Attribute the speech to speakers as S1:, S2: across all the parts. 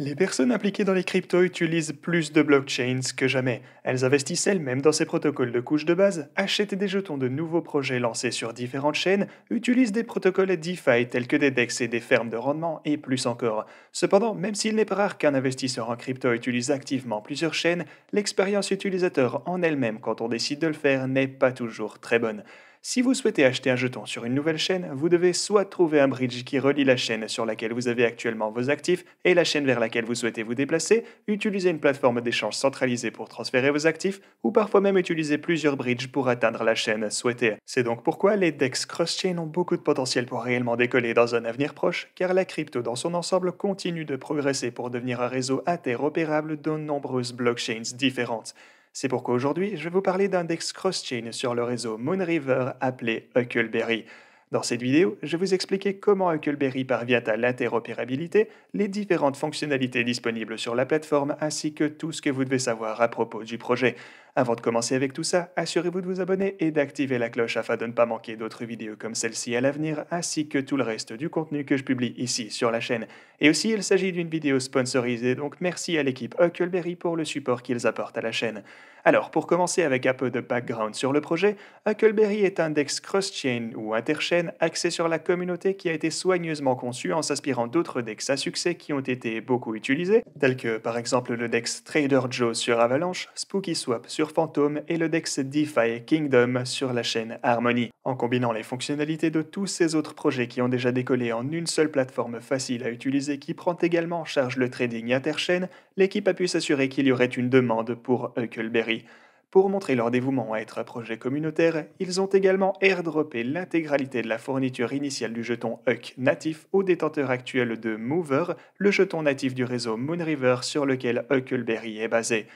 S1: Les personnes impliquées dans les cryptos utilisent plus de blockchains que jamais. Elles investissent elles-mêmes dans ces protocoles de couche de base, achètent des jetons de nouveaux projets lancés sur différentes chaînes, utilisent des protocoles DeFi tels que des DEX et des fermes de rendement, et plus encore. Cependant, même s'il n'est pas rare qu'un investisseur en crypto utilise activement plusieurs chaînes, l'expérience utilisateur en elle-même quand on décide de le faire n'est pas toujours très bonne. Si vous souhaitez acheter un jeton sur une nouvelle chaîne, vous devez soit trouver un bridge qui relie la chaîne sur laquelle vous avez actuellement vos actifs et la chaîne vers laquelle vous souhaitez vous déplacer, utiliser une plateforme d'échange centralisée pour transférer vos actifs, ou parfois même utiliser plusieurs bridges pour atteindre la chaîne souhaitée. C'est donc pourquoi les DEX cross-chain ont beaucoup de potentiel pour réellement décoller dans un avenir proche, car la crypto dans son ensemble continue de progresser pour devenir un réseau interopérable de nombreuses blockchains différentes. C'est pourquoi aujourd'hui, je vais vous parler d'index cross-chain sur le réseau Moonriver appelé Huckleberry. Dans cette vidéo, je vais vous expliquer comment Huckleberry parvient à l'interopérabilité, les différentes fonctionnalités disponibles sur la plateforme ainsi que tout ce que vous devez savoir à propos du projet. Avant de commencer avec tout ça, assurez-vous de vous abonner et d'activer la cloche afin de ne pas manquer d'autres vidéos comme celle-ci à l'avenir, ainsi que tout le reste du contenu que je publie ici sur la chaîne. Et aussi, il s'agit d'une vidéo sponsorisée, donc merci à l'équipe Huckleberry pour le support qu'ils apportent à la chaîne. Alors, pour commencer avec un peu de background sur le projet, Huckleberry est un dex cross-chain ou interchain axé sur la communauté qui a été soigneusement conçu en s'inspirant d'autres decks à succès qui ont été beaucoup utilisés, tels que par exemple le dex Trader Joe sur Avalanche, Spooky Swap sur Phantom et le Dex DeFi Kingdom sur la chaîne Harmony. En combinant les fonctionnalités de tous ces autres projets qui ont déjà décollé en une seule plateforme facile à utiliser qui prend également en charge le trading interchain, l'équipe a pu s'assurer qu'il y aurait une demande pour Huckleberry. Pour montrer leur dévouement à être un projet communautaire, ils ont également airdroppé l'intégralité de la fourniture initiale du jeton Huck natif au détenteur actuel de Mover, le jeton natif du réseau Moonriver sur lequel Huckleberry est basé.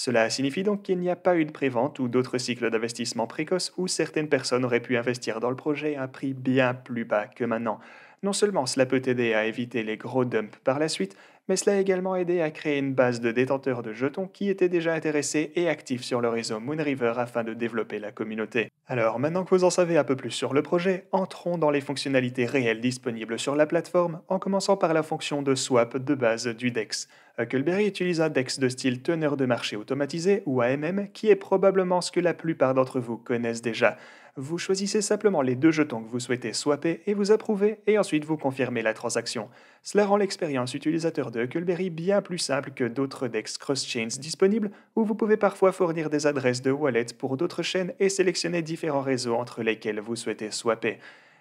S1: Cela signifie donc qu'il n'y a pas eu de prévente ou d'autres cycles d'investissement précoces où certaines personnes auraient pu investir dans le projet à un prix bien plus bas que maintenant. Non seulement cela peut aider à éviter les gros dumps par la suite, mais cela a également aidé à créer une base de détenteurs de jetons qui étaient déjà intéressés et actifs sur le réseau Moonriver afin de développer la communauté. Alors maintenant que vous en savez un peu plus sur le projet, entrons dans les fonctionnalités réelles disponibles sur la plateforme en commençant par la fonction de swap de base du DEX. Huckleberry utilise un DEX de style teneur de marché automatisé ou AMM qui est probablement ce que la plupart d'entre vous connaissent déjà. Vous choisissez simplement les deux jetons que vous souhaitez swapper et vous approuvez, et ensuite vous confirmez la transaction. Cela rend l'expérience utilisateur de Huckleberry bien plus simple que d'autres DEX cross-chains disponibles, où vous pouvez parfois fournir des adresses de wallet pour d'autres chaînes et sélectionner différents réseaux entre lesquels vous souhaitez swapper.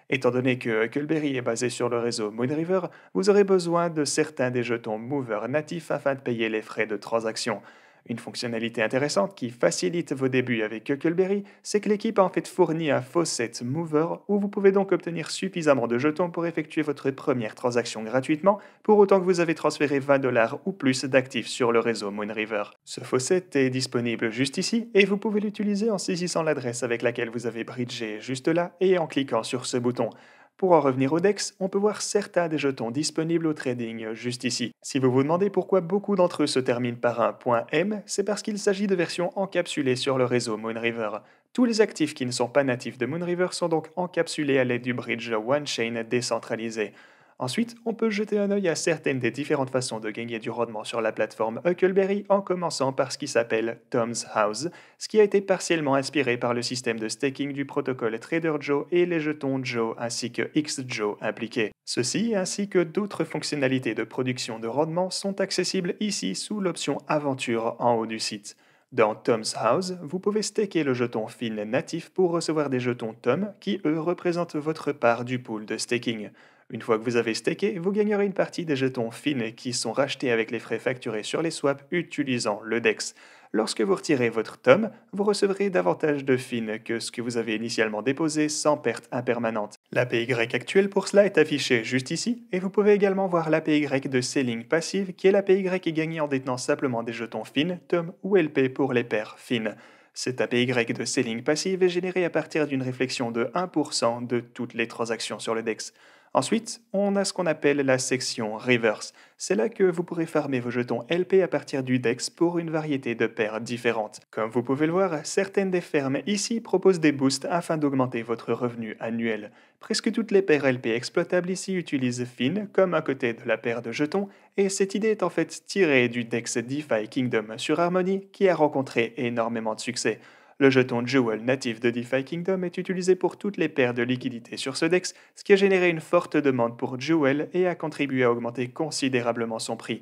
S1: Étant donné que Huckleberry est basé sur le réseau Moonriver, vous aurez besoin de certains des jetons Mover natifs afin de payer les frais de transaction. Une fonctionnalité intéressante qui facilite vos débuts avec Huckleberry, c'est que l'équipe a en fait fourni un faucet mover où vous pouvez donc obtenir suffisamment de jetons pour effectuer votre première transaction gratuitement, pour autant que vous avez transféré 20 dollars ou plus d'actifs sur le réseau Moonriver. Ce faucet est disponible juste ici et vous pouvez l'utiliser en saisissant l'adresse avec laquelle vous avez bridgé juste là et en cliquant sur ce bouton. Pour en revenir au DEX, on peut voir certains des jetons disponibles au trading juste ici. Si vous vous demandez pourquoi beaucoup d'entre eux se terminent par un .m, c'est parce qu'il s'agit de versions encapsulées sur le réseau Moonriver. Tous les actifs qui ne sont pas natifs de Moonriver sont donc encapsulés à l'aide du bridge OneChain décentralisé. Ensuite, on peut jeter un œil à certaines des différentes façons de gagner du rendement sur la plateforme Huckleberry en commençant par ce qui s'appelle Tom's House, ce qui a été partiellement inspiré par le système de staking du protocole Trader Joe et les jetons Joe ainsi que Joe impliqués. Ceci ainsi que d'autres fonctionnalités de production de rendement sont accessibles ici sous l'option Aventure en haut du site. Dans Tom's House, vous pouvez staker le jeton Fin natif pour recevoir des jetons Tom qui, eux, représentent votre part du pool de staking. Une fois que vous avez staké, vous gagnerez une partie des jetons FIN qui sont rachetés avec les frais facturés sur les swaps utilisant le DEX. Lorsque vous retirez votre tome, vous recevrez davantage de FIN que ce que vous avez initialement déposé sans perte impermanente. L'APY actuelle pour cela est affichée juste ici, et vous pouvez également voir l'APY de Selling Passive qui est l'APY gagnée en détenant simplement des jetons FIN, TOM ou LP pour les paires FIN. Cette APY de Selling Passive est générée à partir d'une réflexion de 1% de toutes les transactions sur le DEX. Ensuite, on a ce qu'on appelle la section Reverse. C'est là que vous pourrez farmer vos jetons LP à partir du DEX pour une variété de paires différentes. Comme vous pouvez le voir, certaines des fermes ici proposent des boosts afin d'augmenter votre revenu annuel. Presque toutes les paires LP exploitables ici utilisent FIN comme à côté de la paire de jetons, et cette idée est en fait tirée du DEX DeFi Kingdom sur Harmony qui a rencontré énormément de succès. Le jeton Jewel natif de DeFi Kingdom est utilisé pour toutes les paires de liquidités sur ce DEX, ce qui a généré une forte demande pour Jewel et a contribué à augmenter considérablement son prix.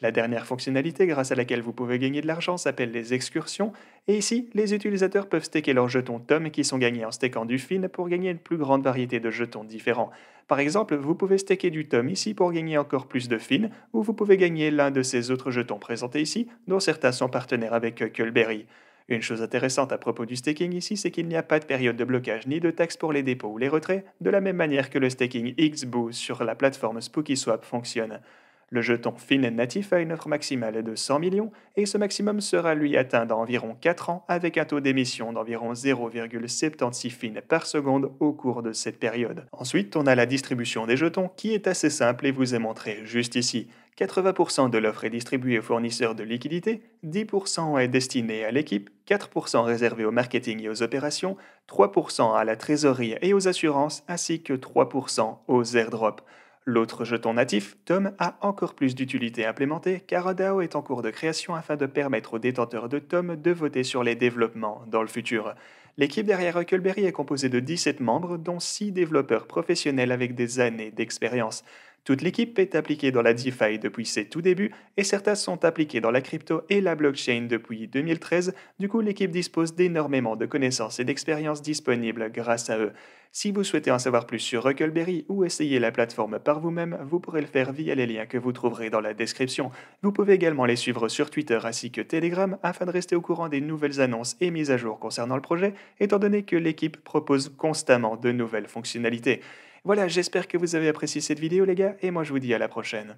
S1: La dernière fonctionnalité grâce à laquelle vous pouvez gagner de l'argent s'appelle les excursions, et ici, les utilisateurs peuvent staker leurs jetons TOM qui sont gagnés en stakant du FIN pour gagner une plus grande variété de jetons différents. Par exemple, vous pouvez staker du TOM ici pour gagner encore plus de FIN, ou vous pouvez gagner l'un de ces autres jetons présentés ici, dont certains sont partenaires avec Culberry. Une chose intéressante à propos du staking ici, c'est qu'il n'y a pas de période de blocage ni de taxe pour les dépôts ou les retraits, de la même manière que le staking Xboo sur la plateforme SpookySwap fonctionne. Le jeton Fin natif a une offre maximale de 100 millions et ce maximum sera lui atteint dans environ 4 ans avec un taux d'émission d'environ 0,76 Fin par seconde au cours de cette période. Ensuite, on a la distribution des jetons qui est assez simple et vous est montrée juste ici. 80% de l'offre est distribuée aux fournisseurs de liquidités, 10% est destiné à l'équipe, 4% réservé au marketing et aux opérations, 3% à la trésorerie et aux assurances, ainsi que 3% aux airdrops. L'autre jeton natif, Tom, a encore plus d'utilité implémentée car DAO est en cours de création afin de permettre aux détenteurs de Tom de voter sur les développements dans le futur. L'équipe derrière Huckleberry est composée de 17 membres, dont 6 développeurs professionnels avec des années d'expérience. Toute l'équipe est appliquée dans la DeFi depuis ses tout débuts et certains sont appliqués dans la crypto et la blockchain depuis 2013. Du coup, l'équipe dispose d'énormément de connaissances et d'expériences disponibles grâce à eux. Si vous souhaitez en savoir plus sur Ruckleberry ou essayer la plateforme par vous-même, vous pourrez le faire via les liens que vous trouverez dans la description. Vous pouvez également les suivre sur Twitter ainsi que Telegram afin de rester au courant des nouvelles annonces et mises à jour concernant le projet, étant donné que l'équipe propose constamment de nouvelles fonctionnalités. Voilà, j'espère que vous avez apprécié cette vidéo les gars, et moi je vous dis à la prochaine.